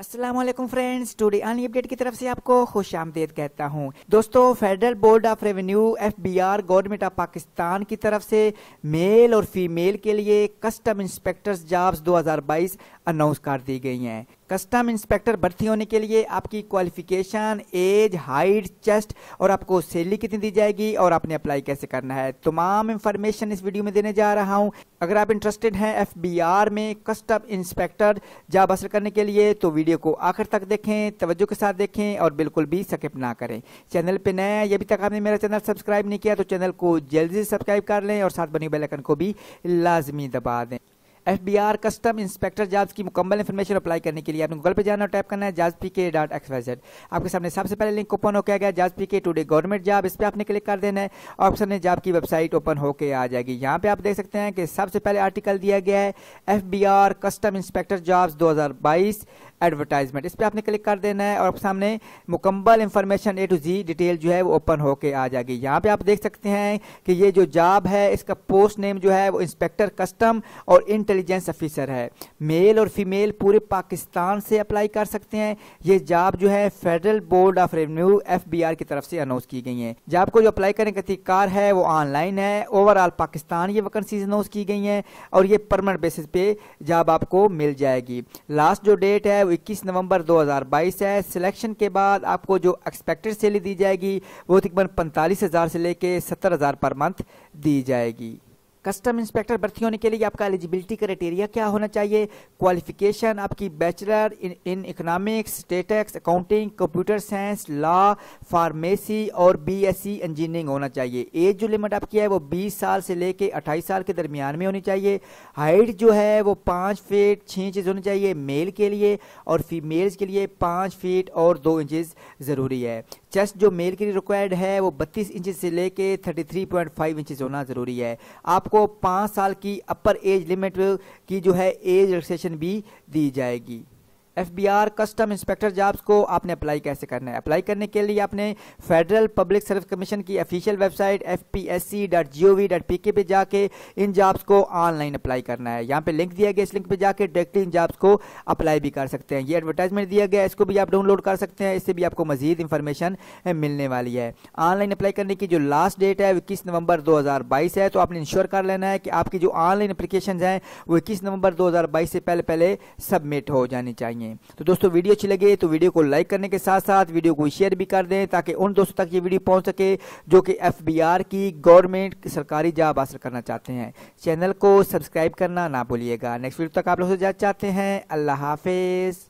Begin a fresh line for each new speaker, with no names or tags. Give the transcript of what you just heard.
Aslam friends today Ali update की तरफ से आपको खुश आमदेद कहता हूँ दोस्तों federal board of revenue F B R government of Pakistan की तरफ से मेल और फीमेल के लिए कस्टम इंस्पेक्टर्स जॉब्स 2022 अनाउंस कर दी गई हैं कस्टम इंस्पेक्टर भर्ती होने के लिए आपकी क्वालिफिकेशन एज हाइट चेस्ट और आपको सैलरी कितनी दी जाएगी और आपने अप्लाई कैसे करना है तमाम इन्फॉर्मेशन इस वीडियो में देने जा रहा हूं अगर आप इंटरेस्टेड हैं एफबीआर में कस्टम इंस्पेक्टर जॉब हासिल करने के लिए तो वीडियो को आखिर तक देखें तवज्जो के साथ देखें और बिल्कुल भी सकप ना करें चैनल पर नया ये अभी तक आपने मेरा चैनल सब्सक्राइब नहीं किया तो चैनल को जल्दी से सब्सक्राइब कर लें और साथ बनी बेलकन को भी लाजमी दबा दें F B R custom inspector jobs की मुकम्मल इन्फॉर्मेशन अप्लाई करने के लिए आपने गूगल पर जाना और टाइप करना है जाज पी के डॉट एक्स वाई जेड आपके सामने सबसे पहले लिंक ओपन होकर गया जाज पी के टूडे गवर्नमेंट जॉब इस पर आपने क्लिक कर देना है ऑप्शन है जॉब की वेबसाइट ओपन होकर आ जाएगी यहाँ पे आप देख सकते हैं कि सबसे पहले आर्टिकल दिया गया है F B R custom inspector jobs दो हज़ार बाईस एडवर्टाइजमेंट इस पर आपने क्लिक कर देना है और सामने मुकम्मल information A to Z detail जो है वो ओपन होके आ जाएगी यहाँ पे आप देख सकते हैं कि ये जो जॉब है इसका पोस्ट नेम जो है वो इंस्पेक्टर कस्टम और इंटेलिजेंस ऑफिसर है मेल और फीमेल पूरे पाकिस्तान से अप्लाई कर सकते हैं ये जॉब जो है federal board of revenue F की तरफ से अनाउंस की गई है जॉब को जो अप्लाई करने का अधिकार है वो ऑनलाइन है ओवरऑल पाकिस्तान ये वैकेंसीज अनाउंस की गई हैं और ये परमानेंट बेसिस पे जॉब आपको मिल जाएगी लास्ट जो डेट है वो 21 नवंबर 2022 है सिलेक्शन के बाद आपको जो एक्सपेक्टेड सैलरी दी जाएगी वो तकरीबन पैंतालीस हज़ार से लेके सत्तर हज़ार पर मंथ दी जाएगी कस्टम इंस्पेक्टर भर्ती होने के लिए आपका एलिजिबिलिटी क्राइटेरिया क्या होना चाहिए क्वालिफिकेशन आपकी bachelor in economics statistics accounting computer science law pharmacy और बीएससी इंजीनियरिंग e होना चाहिए एज जो लिमिट आपकी है वो 20 साल से लेके 28 साल के दरमियान में होनी चाहिए हाइट जो है वो पाँच फीट छः इंचज होनी चाहिए मेल के लिए और फीमेल्स के लिए पाँच फीट और दो इंचज ज़रूरी है चेस्ट जो मेल के लिए रिक्वायर्ड है वो बत्तीस इंच से लेके थर्टी थ्री पॉइंट फाइव होना ज़रूरी है आप आपको पाँच साल की अपर एज लिमिट की जो है एज रजिस्ट्रेशन भी दी जाएगी एफबीआर कस्टम इंस्पेक्टर जॉब्स को आपने अप्लाई कैसे करना है अप्लाई करने के लिए आपने फेडरल पब्लिक सर्विस कमीशन की official website F P S C dot G O V dot P K पे जाके इन जॉब्स को ऑनलाइन अप्लाई करना है यहाँ पे लिंक दिया गया इस लिंक पे जाके डायरेक्टली इन जॉब्स को अप्लाई भी कर सकते हैं ये एडवर्टाइजमेंट दिया गया इसको भी आप डाउनलोड कर सकते हैं इससे भी आपको मजीद इन्फॉर्मेशन मिलने वाली है ऑनलाइन अप्लाई करने की जो लास्ट डेट है वो इक्कीस नवंबर बाईस है तो आपने इंश्योर कर लेना है कि आपकी जो ऑनलाइन अप्लीकेशन हैं वो इक्कीस नवंबर बाईस से पहले पहले सबमिट हो जानी चाहिए हैं तो दोस्तों वीडियो अच्छी लगे तो वीडियो को लाइक करने के साथ साथ वीडियो को शेयर भी कर दें ताकि उन दोस्तों तक ये वीडियो पहुंच सके जो कि एफ की गवर्नमेंट सरकारी जॉब हासिल करना चाहते हैं चैनल को सब्सक्राइब करना ना भूलिएगा नेक्स्ट वीडियो तक आप लोग से जाना चाहते हैं अल्लाह हाफिज़